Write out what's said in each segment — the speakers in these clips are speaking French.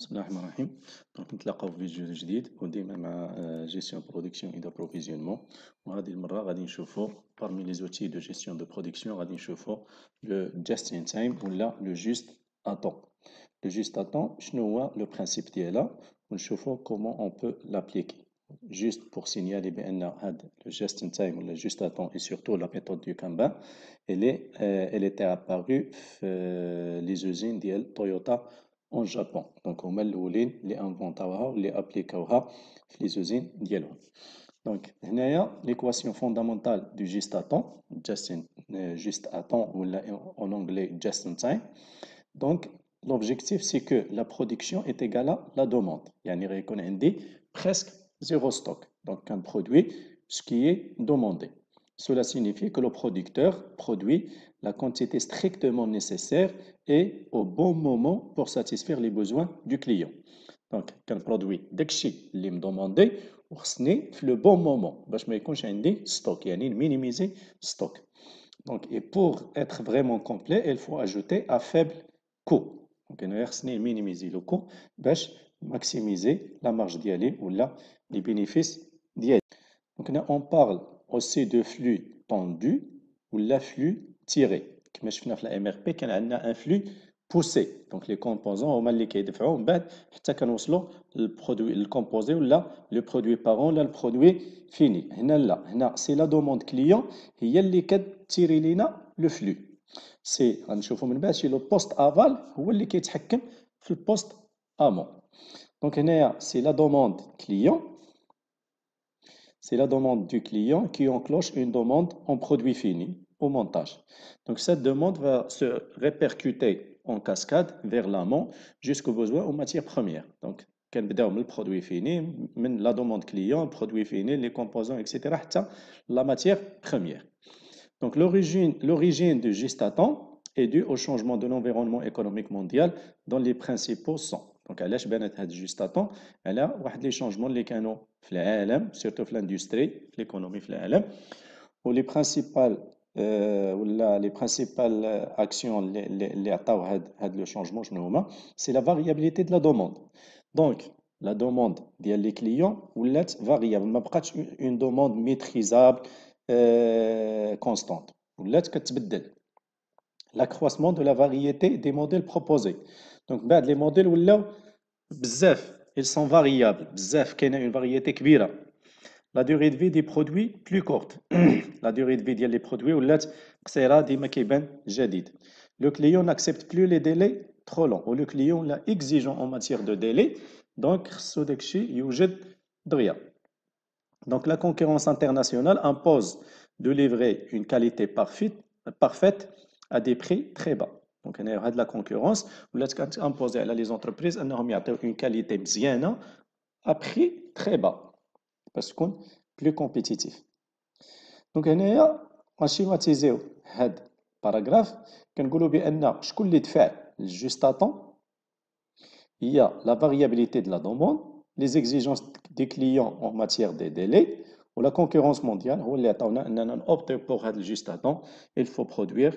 Salam alaikum wa rahmat. Donc, nous allons faire une vidéo de la et de la gestion de production et d'approvisionnement. Parmi les outils de gestion de production, nous allons faire le just-in-time ou le juste-attend. Le juste-attend, je ne vois pas le principe qui est là. Nous allons faire comment on peut l'appliquer. Juste pour signaler, le just-in-time ou le juste-attend et surtout la méthode du Kanban, elle euh, était apparue dans euh, les usines Toyota en Japon. Donc, on met les inventeurs les les usines, Donc, l'équation fondamentale du juste à temps, euh, juste à temps, ou en anglais, just in time. Donc, l'objectif, c'est que la production est égale à la demande. Il y a presque zéro stock. Donc, un produit, ce qui est demandé. Cela signifie que le producteur produit la quantité strictement nécessaire et au bon moment pour satisfaire les besoins du client. Donc, quand produit me li demandé, orsni le bon moment, bah, je me minimiser عندي stock, minimiser stock. Donc, et pour être vraiment complet, il faut ajouter à faible coût. Donc, faut minimiser le coût, pour bah, maximiser la marge d'y aller ou là les bénéfices d'y aller. Donc, on parle aussi de flux tendu ou de flux tiré. Comme je la MRP, il a un flux poussé. Donc les composants, au moment où ils font, ils font, ils font le produit le composé ou là le produit parent le produit fini là c'est la demande client il y a le flux c'est on chauffe une le poste aval ou le qui le poste amont donc c'est la demande client c'est la demande du client qui encloche une demande en produit fini au montage. Donc cette demande va se répercuter en cascade vers l'amont jusqu'au besoin aux matières premières. Donc le produit fini, la demande demande le produit fini, les composants, etc., La حتى première. la matière première. l'origine l'origine du temps est due au changement de l'environnement économique mondial dans les principaux sens donc à l'âge, juste cette ajustation, elle a ouvert les changements les canaux, surtout l'industrie, l'économie, l'Allem. les principales, les principales actions, les, les, à le changement, c'est la variabilité de la demande. Donc, la demande, des les clients, ou l'être variable, mais pas une demande maîtrisable, constante, que tu L'accroissement de la variété des modèles proposés. Donc, les modèles, ils sont variables une variété la durée de vie des produits plus courte la durée de vie des produits برودوي le client n'accepte plus les délais trop longs ou le client l'a exigeant en matière de délais. donc donc la concurrence internationale impose de livrer une qualité parfaite à des prix très bas donc il y a de la concurrence ou les imposer à les entreprises une qualité bien hein, à prix très bas parce qu'on est plus compétitif donc il y a un schématisé paragraphe qui dit bien je voulais faire juste à temps il y a la variabilité de la demande les exigences des clients en matière de délais ou la concurrence mondiale, où on a opté pour faire juste à temps, il faut produire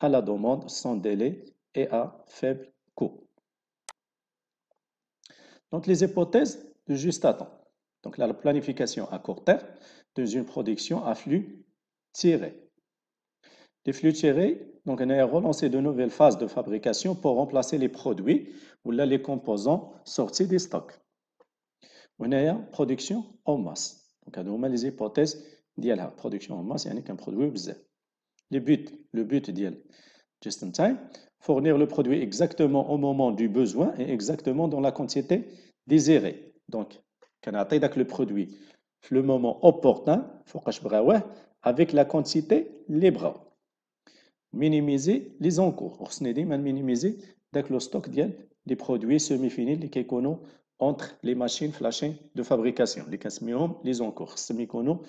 à la demande sans délai et à faible coût. Donc les hypothèses de juste à temps. Donc la planification à court terme dans une production à flux tiré. Les flux tirés, donc on a relancé de nouvelles phases de fabrication pour remplacer les produits ou là les composants sortis des stocks. On a production en masse. Donc on a les hypothèses la production en masse, ديالها a qu'un qu'un produit بزاف le but, le but dit-elle, just in time, fournir le produit exactement au moment du besoin et exactement dans la quantité désirée. Donc, كنعطي le produit le moment opportun, avec la quantité libre. Minimiser les encours. dit dit, minimiser le stock des produits semi-finis les entre les machines flashées de fabrication, Les les encours. semi kono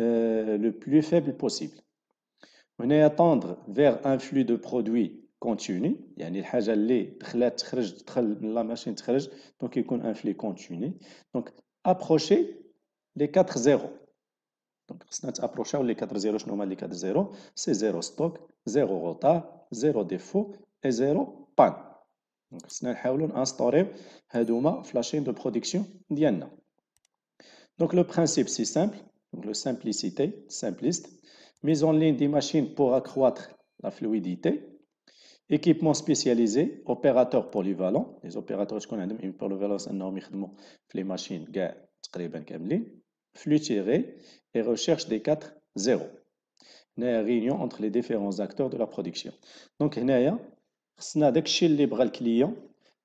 euh, le plus faible possible. On est à attendre vers un flux de produits continu. Il y a un flux de continu. Il y a un flux continu. Donc, approcher les 4-0. Donc, ce n'est pas les 4-0. Ce pas les 4 zéros. C'est 0 stock, 0 retard, 0 défaut et 0 pain. Donc, ce n'est pas le principe. Donc, le principe est simple. Donc, la simplicité, simpliste mise en ligne des machines pour accroître la fluidité, équipement spécialisé, opérateurs polyvalent les opérateurs qu'on a une polyvalence énorme les machines flux tiré et recherche des 4 0. Une réunion entre les différents acteurs de la production. Donc هنايا خصنا داكشي اللي بغى الكليون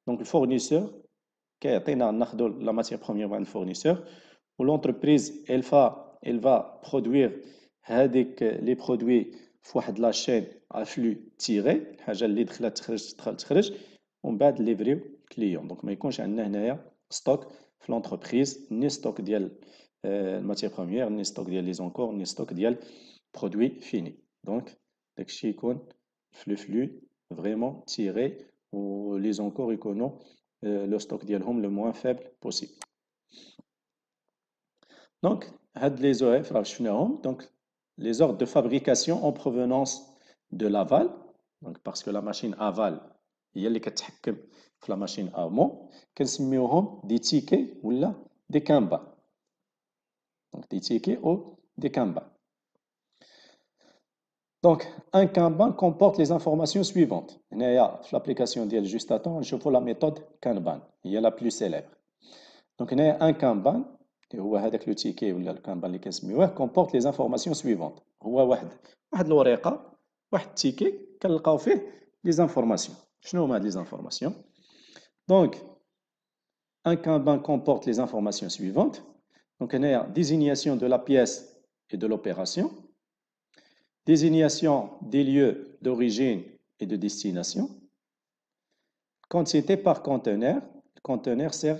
le fournisseur, qui ناخذ la matière première le fournisseur ou l'entreprise elle va elle va produire ce les produits produits de la chaîne à flux tiré Ce qui est entré et sorti Et ensuite clients au client Donc ce n'est pas le stock de l'entreprise Ni stock de matière première Ni stock stock les encore Ni stock dial produits finis Donc ce sont des flux vraiment tiré Ou les encore qui le stock le moins faible possible Donc had les OEF que les ordres de fabrication en provenance de l'aval, donc parce que la machine aval, il y a les la machine amont, qu'elle des tickets ou là, des kanbans. Donc des tickets ou des kanbans. Donc, un Kanban comporte les informations suivantes. Il y a l'application d'elle juste à temps, je vois la méthode Kanban. Il y a la plus célèbre. Donc, il y a un Kanban et le ticket ou le canban, les caisses mières, comportent les informations suivantes. Donc, un canban comporte les informations suivantes. Donc, il y a désignation de la pièce et de l'opération. Désignation des lieux d'origine et de destination. Quantité par conteneur. Le conteneur sert.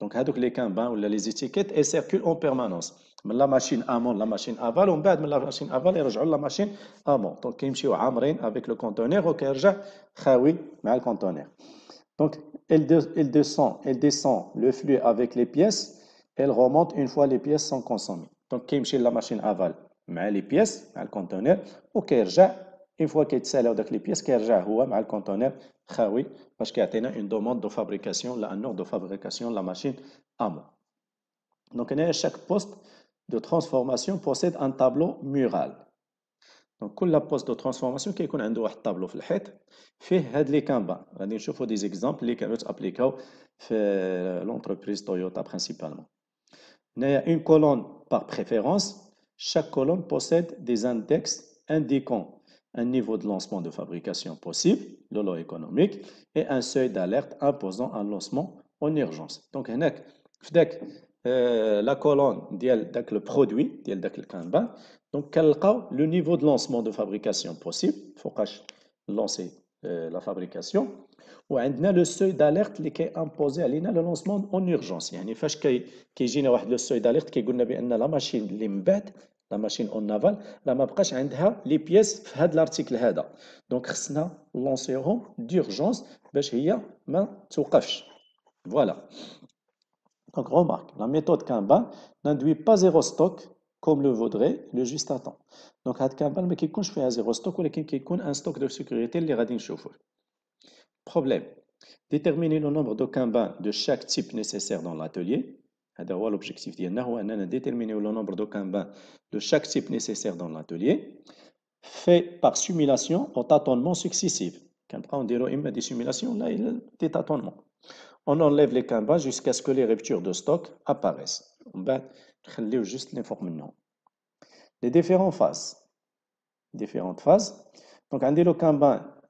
Donc, les ou les étiquettes circulent en permanence. La machine avance, la machine avale, on bat, la machine avale la machine avance. Donc, Kimchi ou Amrein avec le conteneur, okerja, ha oui, mais le conteneur. Donc, il descend, elle descend le flux avec les pièces, elle remonte une fois les pièces sont consommées. Donc, Kimchi, la machine aval avec les pièces, le conteneur, okerja une fois que tu avec les pièces qui avec le conteneur, oui, parce qu'il y a une demande de fabrication, un ordre de fabrication de la machine AMO. Donc, chaque poste de transformation possède un tableau mural. Donc, tout le poste de transformation qui est un tableau de la fait les cambas. On a des exemples qui sont appliqués dans l'entreprise Toyota principalement. Il y a une colonne par préférence. Chaque colonne possède des index indiquant un niveau de lancement de fabrication possible, de lot économique, et un seuil d'alerte imposant un lancement en urgence. Donc, euh, la colonne, le produit, le canban, donc, le niveau de lancement de fabrication possible, il faut lancer euh, la fabrication, ou le seuil d'alerte qui est imposé à le lancement en urgence. Il y a un seuil d'alerte qui est le seuil d'alerte qui est la machine la machine en aval. La marqueuse a les pièces fait de l'article H. Donc, ils ne lanceront d'urgence, mais sur place. Voilà. Donc, remarque, la méthode Kanban n'induit pas zéro stock, comme le voudrait le juste-à-temps. Donc, avec Kanban, mais qui construit un zéro stock ou un stock de sécurité, les radins chauffeurs. Problème. Déterminer le nombre de Kanban de chaque type nécessaire dans l'atelier l'objectif est de déterminer le nombre de cambats de chaque type nécessaire dans l'atelier, fait par simulation en tâtonnement successif. On enlève les cambats jusqu'à ce que les ruptures de stock apparaissent. On lit juste les Les différentes phases. Donc, un des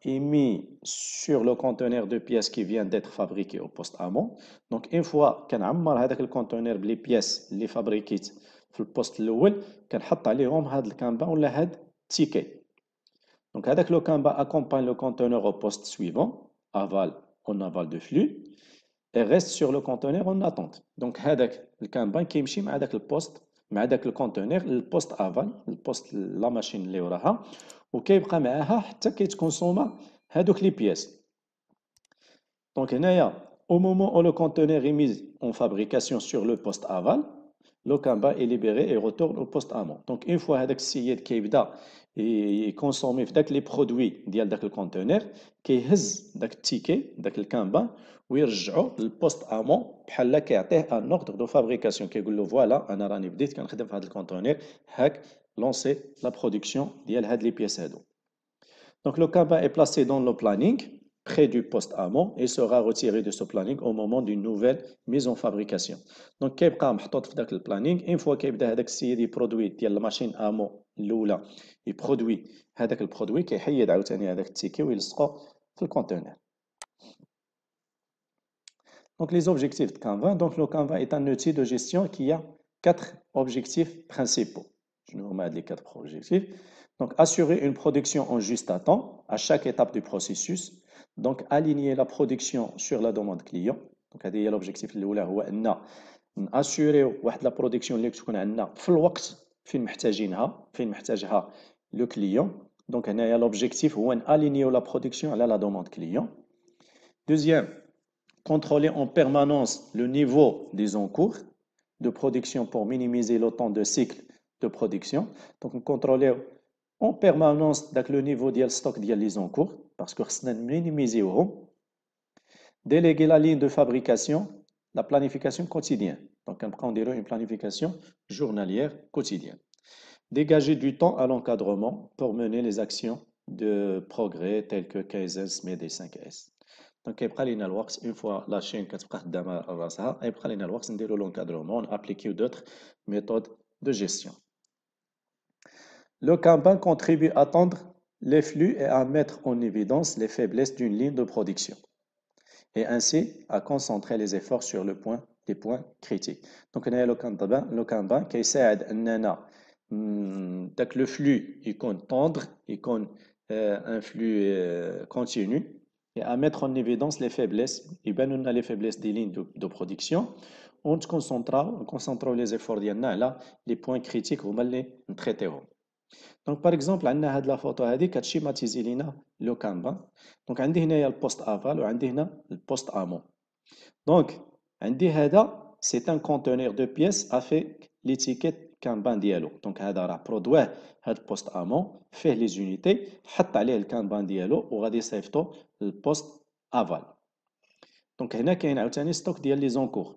est mis sur le conteneur de pièces qui vient d'être fabriqué au poste amont donc une fois كنعمر هذاك الكونتينر بلي بياس اللي فابريكيت في البوست الاول كنحط عليهم هاد الكانبا ولا هاد التيكي دونك هذاك لو كانبا accompagne le conteneur au poste suivant aval en aval de flux et reste sur le conteneur en attente donc هذاك الكانبا كيمشي مع داك البوست مع داك الكونتينر للبوست افال البوست لا ماشين اللي وراها وكيبقى معاها حتى كيتكونسوما هادوك لي بياس دونك هنايا او moment او لو conteneur est اون فابريكاسيون fabrication لو بوست افال aval لو كامبا اي ليبيري اي روتورن او بوست امون دونك اون فوا هذاك السيد كيبدا يكونسومي في داك لي برودوي ديال داك الكونتينر كيهز داك التيكي داك الكامبا ويرجعو للبوست امون بحال كيعطيه ان اوردر دو فابريكاسيون كيقول له فوالا انا راني بديت كنخدم في هذا الكونتينر هاك lancer la production d'ILHAD hadli pièces Donc le Kaba est placé dans le planning, près du poste amont, et sera retiré de ce planning au moment d'une nouvelle mise en fabrication. Donc كيبقى محطوط في planning, البلانينغ، une fois machine هذاك السيد يبرودوي ديال الماشين produit الاولى يبرودوي هذاك البرودوي ticket عاوتاني هذاك sera dans le الكونتينر. Donc les objectifs de Canva, donc le Canva est un outil de gestion qui a quatre objectifs principaux les quatre objectifs. Donc, assurer une production en juste à temps à chaque étape du processus. Donc, aligner la production sur la demande client. Donc, l'objectif de la production assurer واحد production برودكسيون il تكون عندنا في الوقت l'objectif est la la production à la demande client. Deuxième, contrôler en permanence le niveau des encours de production pour minimiser le temps de cycle production. Donc, on en permanence le niveau de stock de les cours parce que un minimiser Déléguer la ligne de fabrication, la planification quotidienne. Donc, on dirait une planification journalière quotidienne. Dégager du temps à l'encadrement pour mener les actions de progrès telles que Kaizen, mais des 5S. Donc, une fois la chaîne qui est après on l'encadrement, on d'autres méthodes de gestion. Le Kanban contribue à tendre les flux et à mettre en évidence les faiblesses d'une ligne de production et ainsi à concentrer les efforts sur le point des points critiques. Donc, on le Kanban, le qui aide le flux il tendre, il euh, un flux euh, continu et à mettre en évidence les faiblesses. Et bien, on a les faiblesses des lignes de, production. On concentre, on concentre les efforts là, les points critiques, on va les traiter. دونك باغ اكزومبل عندنا هاد لا فوتو هادي كتشيماتيزي لينا لو كانفا دونك عندي هنايا البوست افال وعندي هنا البوست امون دونك عندي هذا سي ان كونتينر دو بيس افيك تيكيت كانبان ديالو دونك هذا راه برودواه هاد البوست امون فيه لي زونيتي حط عليه الكانبان ديالو وغادي يصيفطو للبوست افال دونك هنا كاين عاوتاني ستوك ديال لي زونكور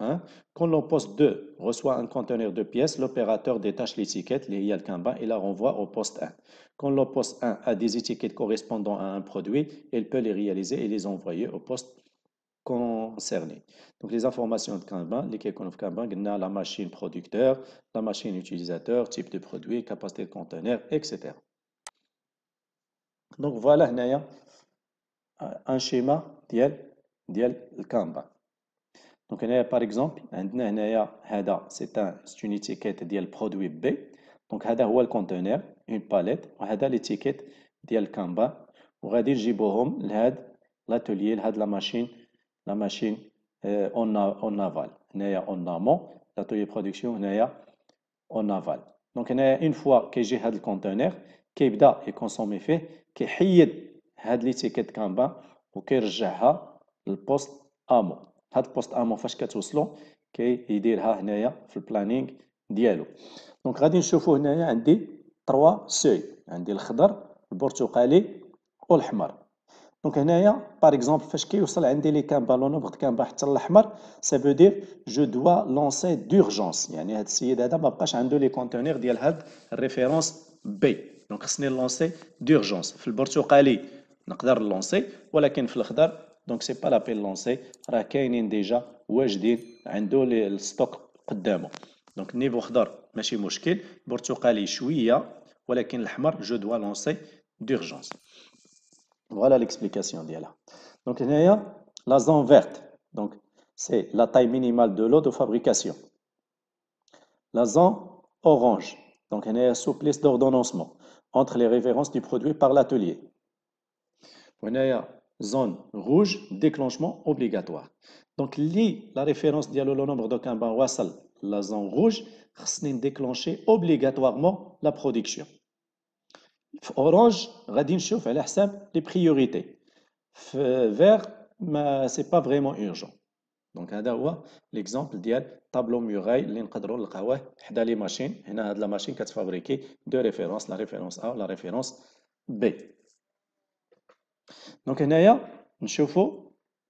Hein? Quand le poste 2 reçoit un conteneur de pièces, l'opérateur détache l'étiquette, les Kanban et la renvoie au poste 1. Quand le poste 1 a des étiquettes correspondant à un produit, il peut les réaliser et les envoyer au poste concerné. Donc les informations de Kanban, les of Kanban, on a la machine producteur, la machine utilisateur, type de produit, capacité de conteneur, etc. Donc voilà un schéma le Kanban. Donc, par exemple, c'est une étiquette de produit B. Donc, c'est un conteneur, une palette, et c'est l'étiquette de Canva. On va dire l'atelier, la machine, la machine euh, en aval. En amont, l'atelier de production en aval. Donc, une fois que j'ai le conteneur, qui est et consommé fait, qui est l'étiquette et ou qui est le poste amont. هاد بوست امون فاش كتوصلو كيديرها هنايا في البلانينغ ديالو دونك غادي نشوفو هنايا عندي 3 سوي عندي الخضر البرتقالي والاحمر دونك هنايا باغ اكزومبل فاش كيوصل عندي لي كامبا لو بغيت كامبا حتى الاحمر سا فو دير جو دوا لونسي دورجونس يعني هاد السيد هذا ما بقاش عنده لي كونتينير ديال هاد الريفيرونس بي دونك خصني نلونسي دورجونس في البرتقالي نقدر نلونسي ولكن في الخضر donc c'est pas l'appel lancé rakaynin déjà wajdin عنده le stock قدامه donc niveau khdar ماشي مشكل برتقالي شويه ولكن الاحمر je dois lancer d'urgence voilà l'explication il donc هنايا la zone verte donc c'est la taille minimale de l'eau de fabrication la zone orange donc هنايا souplesse d'ordonnancement entre les références du produit par l'atelier هنايا zone rouge, déclenchement obligatoire. Donc, li, la référence dialogue le nombre d'aucun la zone rouge, c'est déclencher obligatoirement la production. Orange, radin chouf, les priorités. Vert, n'est pas vraiment urgent. Donc, l'exemple ديال tableau tableau machines نقدروا نلقاوه حدا de la la machine qui la référence deux références, la référence A la référence B. Donc,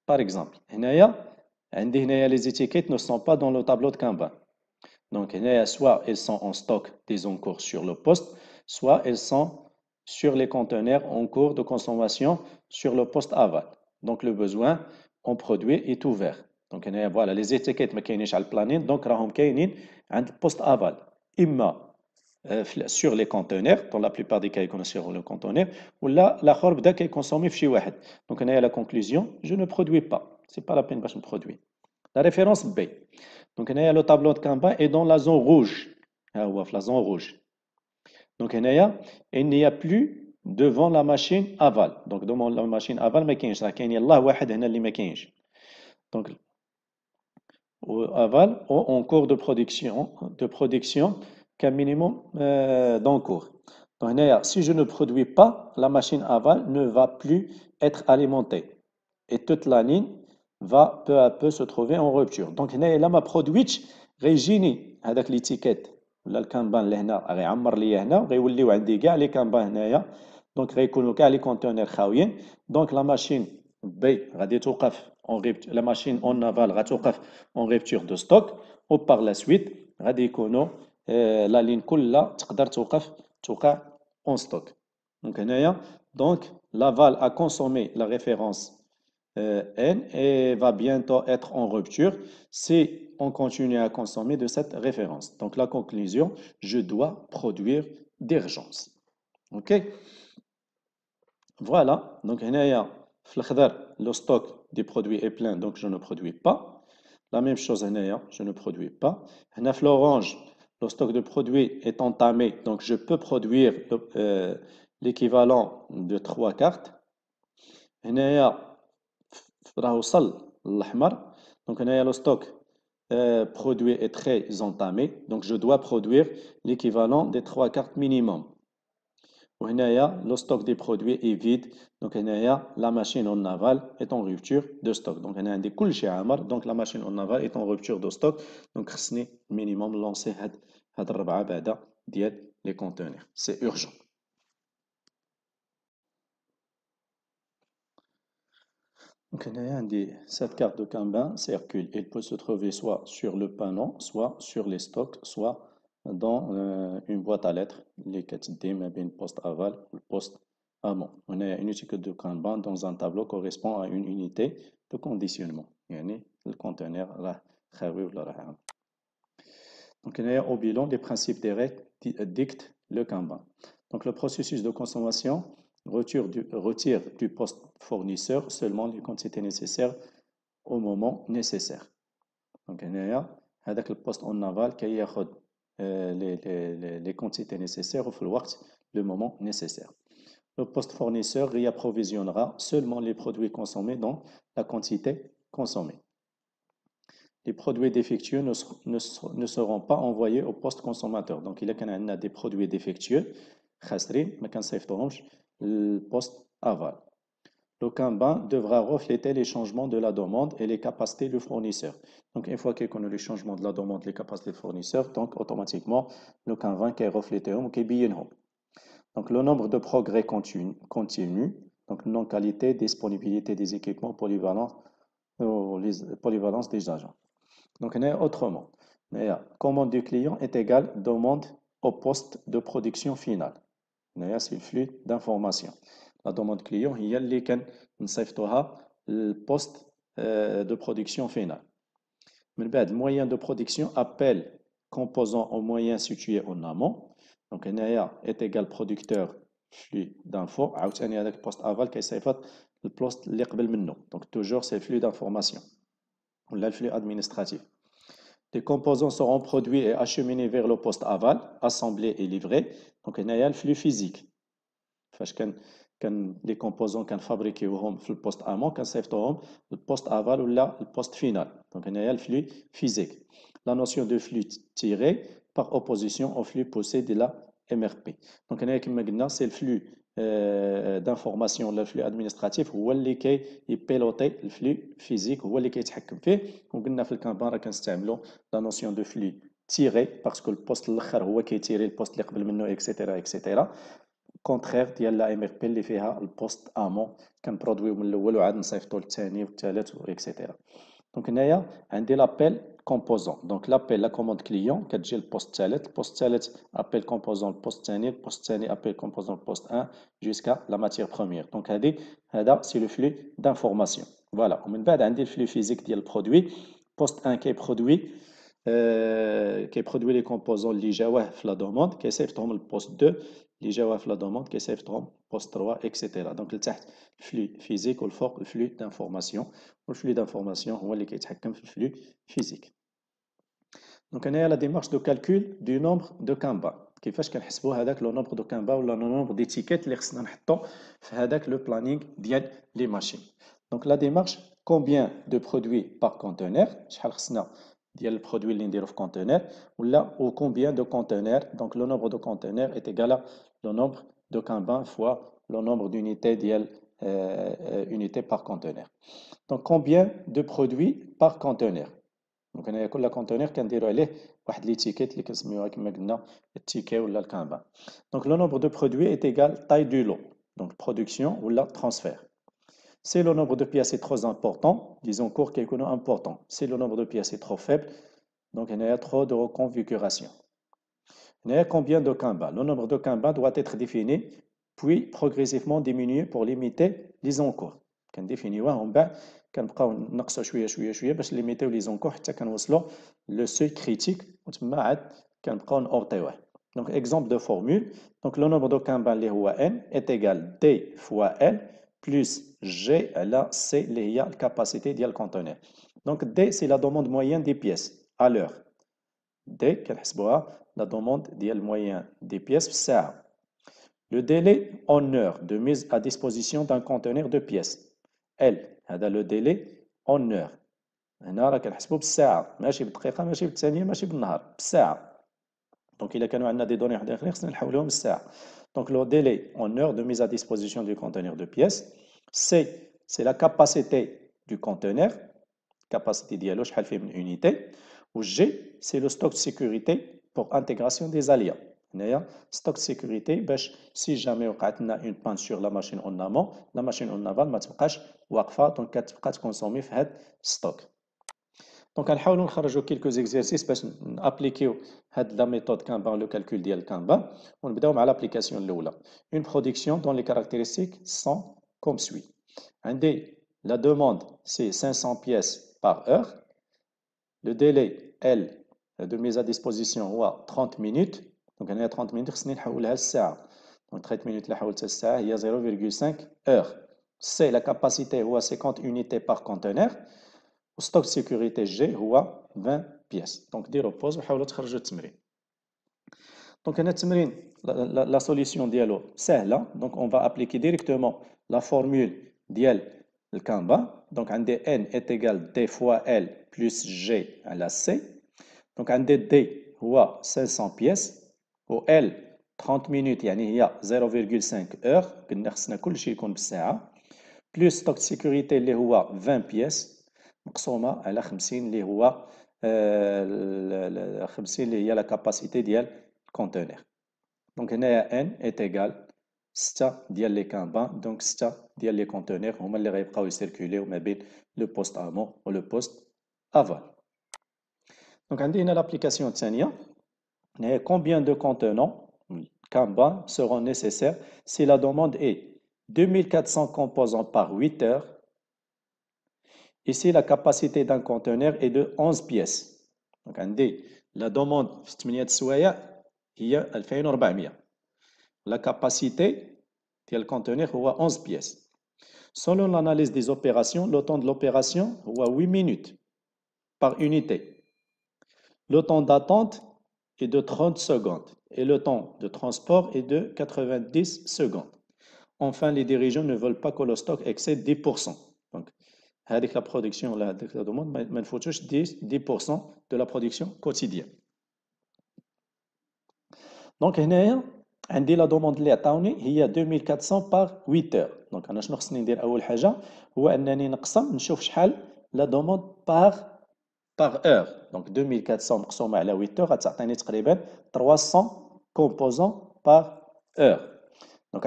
par exemple, les étiquettes ne sont pas dans le tableau de Kanban. Donc, soit elles sont en stock des encore sur le poste, soit elles sont sur les conteneurs en cours de consommation sur le poste aval. Donc, le besoin en produit est ouvert. Donc, voilà, les étiquettes sont le planning, donc, elles sont en poste aval. Euh, sur les conteneurs dans la plupart des cas ils sur le conteneur ou là la bda est consommée chez واحد donc a la conclusion je ne produis pas Ce n'est pas la peine باش produire. la référence B donc a le tableau de Kamba et dans la zone rouge ah, la zone rouge donc a, il n'y a plus devant la machine aval donc devant la machine aval on a راه كاين يلاه a هنا اللي donc aval en cours de production de production qu'un minimum euh, d'encours. Donc, si je ne produis pas, la machine aval ne va plus être alimentée. Et toute la ligne va peu à peu se trouver en rupture. Donc, là, ma produit, régine avec l'étiquette. Là, le kanban, là, il y a un kanban, là, donc, les conteneurs chauvin. Donc, la machine B, la machine en aval, en rupture de stock. Ou par la suite, radicono, euh, la ligne « كلها تقدر توقف توقع en stock. Donc, هنايا دونك لافال a consommé la N euh, et va bientôt être en rupture si on continue à consommer de cette référence. Donc la conclusion, je dois produire d'urgence. OK Voilà, donc hein. le stock des produits est plein, donc je ne produis pas. La même chose, hein. je ne produis pas. L'orange, stock de produits est entamé, donc je peux produire euh, l'équivalent de trois cartes. donc le stock euh, produit est très entamé donc je dois produire l'équivalent des trois cartes minimum le stock des produits est vide. Donc, la machine en aval est en rupture de stock. Donc, Donc, la machine en aval est en rupture de stock. Donc, ce minimum lancer à had rabada les conteneurs. C'est urgent. Donc, cette carte de Kanban circule. Elle peut se trouver soit sur le panneau, soit sur les stocks, soit sur dans euh, une boîte à lettres les mais mais le poste aval ou poste amont. On a une étiquette de Kanban dans un tableau correspond à une unité de conditionnement. a le conteneur, la conteneur. la عام. Donc on a au bilan des principes des règles dictent le Kanban. Donc le processus de consommation retire du, retire du poste fournisseur seulement les quantités nécessaires au moment nécessaire. Donc y a poste en اون نافال كياخذ euh, les, quantités nécessaires au le moment nécessaire. Le poste fournisseur réapprovisionnera seulement les produits consommés dans la quantité consommée. Les produits défectueux ne, seront pas envoyés au poste consommateur. Donc, il y a des produits défectueux, khasri, mais le poste aval. Le bain devra refléter les changements de la demande et les capacités du fournisseur. Donc, une fois qu'il connaît les changements de la demande, les capacités du fournisseur, donc automatiquement, le bain qui est reflété ou qui est Donc, le nombre de progrès continue, donc non-qualité, disponibilité des équipements polyvalence euh, des agents. Donc, autrement. Mais, commande du client est égale demande au poste de production finale. C'est le flux d'informations la demande client, il y a le poste euh, de production final. Ben, le moyen de production appelle composant au moyen situé en amont. Donc, NAIA est égal producteur flux d'infos. Il poste aval qui est le poste Donc, toujours c'est flux d'information. le flux administratif. Les composants seront produits et acheminés vers le poste aval, assemblés et livrés. Donc, il y a le flux physique. Fashkan, كان le كومبوزون كان le poste aval poste كان صيفطوهم poste افال ولا البوست فينال دونك final الفلو فيزيك flux نوسيون دو opposition تيري flux اوبوزيسيون او فلو بوسي flux c'est le flux euh, d'information, le flux administratif, le flux physique, est Donc, a le la notion de flux tiré, parce que le poste est le poste etc., etc. كونتخيغ ديال لا ام ار بي اللي فيها البوست امون كنبرودويو من الاول وعاد نصيفطو للثاني والثالث اكسيتيرا دونك هنايا عندي لابيل كومبوزون دونك لابيل لا كوموند كليون كتجي البوست الثالث البوست الثالث ابيل كومبوزون البوست الثاني البوست الثاني ابيل كومبوزون البوست 1 جوسكا لا ماتيغ بروميير دونك هادي هذا سي لو فلو دانفورماسيون فوالا ومن بعد عندي الفلو فيزيك ديال البرودوي بوست 1 كي برودوي كيبرودوي لي كومبوزون لي جاوه في لا دوموند كيصيفطهم البوست 2 Les gens ont la demande, que c'est le poste 3, etc. Donc, le flux physique ou le flux d'informations. Le flux d'informations, c'est le flux physique. Donc, on a la démarche de calcul du nombre de cambas. Ce qui fait que le nombre de cambas ou le nombre d'étiquettes, c'est le planning de machines. machines. Donc, la démarche combien de produits par conteneur Je vais dial produits l'un des deux conteneurs ou là ou combien de conteneurs donc le nombre de conteneurs est égal à le nombre de camins fois le nombre d'unités dial euh, euh, unités par conteneur donc combien de produits par conteneur donc la conteneur qu'un dealer les voit de l'étiquette les cas muraque maintenant étiquet ou là le donc le nombre de produits est égal taille du lot donc production ou la transfert si le nombre de pièces est trop important, disons court quelque est important. Si le nombre de pièces est trop faible, donc il y a trop de reconfiguration. Il y a combien de kanban Le nombre de kanban doit être défini, puis progressivement diminué pour limiter les encours. Quand définit on va كنبقاو نقصوا شويه شويه شويه باش ليميتيو لي زونكور حتى كنوصلوا le seuil critique. وتما عاد كنبقاو نورطيوه Donc exemple de formule. Donc le nombre de كامبان اللي هو n est égal d fois l plus G, là, c'est la capacité le conteneur. Donc D, c'est la demande moyenne des pièces à l'heure. D, la demande moyenne des pièces ça. Le délai en heure de mise à disposition d'un conteneur de pièces. L, c'est le délai en heure. Donc, il y a des données, donc le délai en heure de mise à disposition du conteneur de pièces. C, c'est la capacité du conteneur, capacité dialogue, une unité. Ou G, c'est le stock sécurité pour intégration des aléas. Stock de sécurité, si jamais on a une panne sur la machine en amont, la machine en aval, elle va consommer ce stock. Donc, on va essayer quelques exercices pour appliquer la méthode Kanban, le calcul de Kanban. On va commencer par l'application de Une production dont les caractéristiques sont comme suit. La demande, c'est 500 pièces par heure. Le délai, L, de mise à disposition, est 30 minutes. Donc, y a 30 minutes, c'est 30 minutes, il y a 0,5 heure. C'est la capacité, c'est 50 unités par conteneur stock de sécurité G ou a 20 pièces. Donc, je repose et j'essaie de faire la solution Donc, dans la démarche, la solution est facile. Donc, on va appliquer directement la formule de l'alphabet. Donc, on N est égal à D fois L plus G à la C. Donc, on D qui est 500 pièces. L, 30 minutes, c'est-à-dire 0,5 heure. On va Plus stock de sécurité qui 20 pièces. Qu' somme à la 50, il y a la capacité de l'container. Donc n est égal c'est à dire les camions, donc c'est à dire les containers où les repas vont circuler au le poste à mon ou le poste avant. Donc on dit une application de ça, combien de conteneurs, camions seront nécessaires si la demande est 2400 composants par 8 heures? Ici, la capacité d'un conteneur est de 11 pièces. Donc, dit, la demande La capacité du conteneur est 11 pièces. Selon l'analyse des opérations, le temps de l'opération est 8 minutes par unité. Le temps d'attente est de 30 secondes et le temps de transport est de 90 secondes. Enfin, les dirigeants ne veulent pas que le stock excède 10%. Donc, Hein, avec la production, la, la demande, 10, de la production quotidienne. Donc, la demande il 2400 par 8 heures. Donc, la demande par, par heure. Donc, 2400 par 8 heures, à 300 composants par heure. Donc,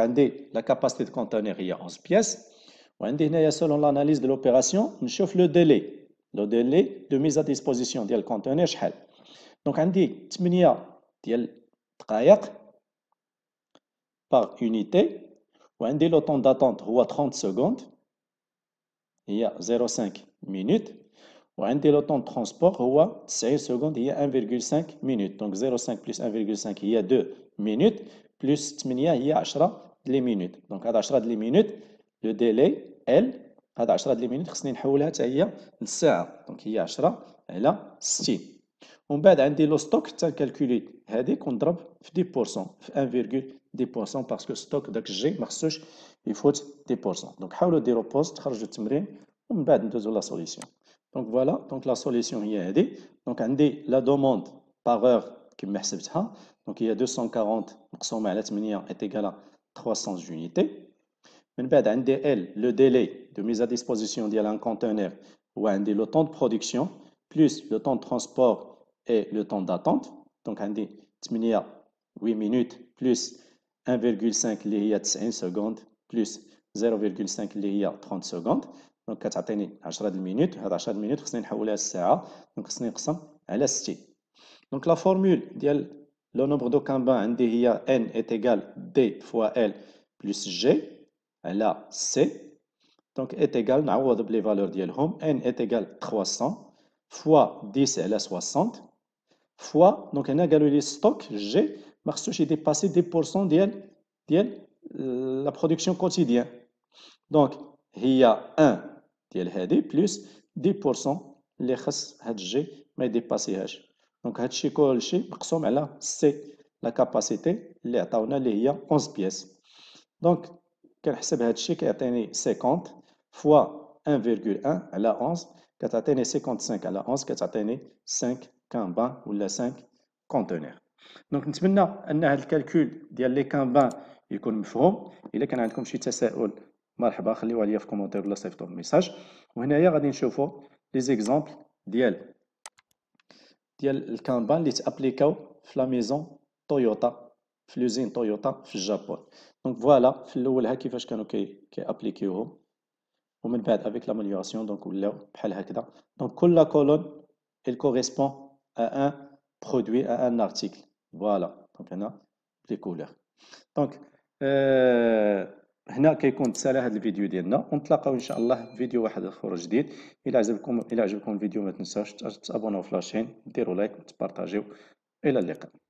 la capacité de conteneur, il 11 pièces selon l'analyse de l'opération, on chauffe le délai, le délai de mise à disposition du conteneur Donc on dit 8 à دقائق par unité وعندي le temps d'attente هو 30 secondes Il y a 0.5 minutes وعندي le temps de transport de 90 secondes Il y a 1.5 minutes donc 0.5 plus 1.5 il y a 2 minutes plus 8 هي 10 les minutes donc à 10 les minutes لو ديلي ال هاد 10 د المينيت خصني نحولها حتى هي للساعه دونك هي 10 على 60 ومن بعد عندي لو ستوك حتى نكالكولي هذيك ونضرب في 10% في 1.10% باسكو ستوك داك الجي ما خصوش يفوت 10% دونك حاولوا ديروا بوست تخرجوا التمرين ومن بعد ندوزو لا سوليسيون دونك فوالا دونك لا سوليسيون هي هذه دونك عندي لا دوموند باغ اور كما حسبتها دونك هي 240 مقسومه على 8 ايتيكالا 300 يونيتي Mais bien, NDL, le délai de mise à disposition d'un conteneur, ou NDL, le temps de production, plus le temps de transport et le temps d'attente. Donc, NDL, 8 minutes, plus 1,5 lire de 90 secondes, plus 0,5 lire de 30 secondes. Donc, quand 10 minutes, ça va être une minute. Donc, ça va être un peu LST. Donc, la formule, le nombre de cambats NDL, N, est égal à D fois L plus G la C. Donc, est égal, nous les valeurs de l'hom N est égal 300 fois 10 à la 60 fois, donc, on a gagné le stock G, qui dépasse dépassé de, euh, la production quotidienne. Donc, il y a 1 de la plus 10% les G, mais dépassé H. Donc, ce qui est la C, la capacité, la taouna, il y a 11 pièces. Donc, كنحسب هذا الشيء كيعطيني 50 فوا 1.1 على 11 كتعطيني 55 على 11 كتعطيني 5 كامبان ولا 5 كونتينر دونك نتمنى ان هذا الكالكول ديال لي كامبان يكون مفهوم الا كان عندكم شي تساؤل مرحبا خليوها ليا في كومونتير ولا صيفطوا ميساج وهنايا غادي نشوفوا لي زيكزامبل ديال ديال الكامبان اللي تابليكاو في لا ميزون تويوتا في لوزين تويوتا في الجابون دونك فوالا في الاول ها كيفاش كانوا كي كيابليكيوهم ومن بعد افيك لاموليوراسيون دونك ولاو بحال هكذا دونك كل كولون il correspond à un produit à un article فوالا دونك هنا لي couleurs دونك آه، هنا كيكون تسالى هذا الفيديو ديالنا ونتلاقاو ان شاء الله في فيديو واحد اخر جديد الى عجبكم الى عجبكم الفيديو ما تنساوش تابوناو في لاشين ديروا لايك وتبارطاجيو الى اللقاء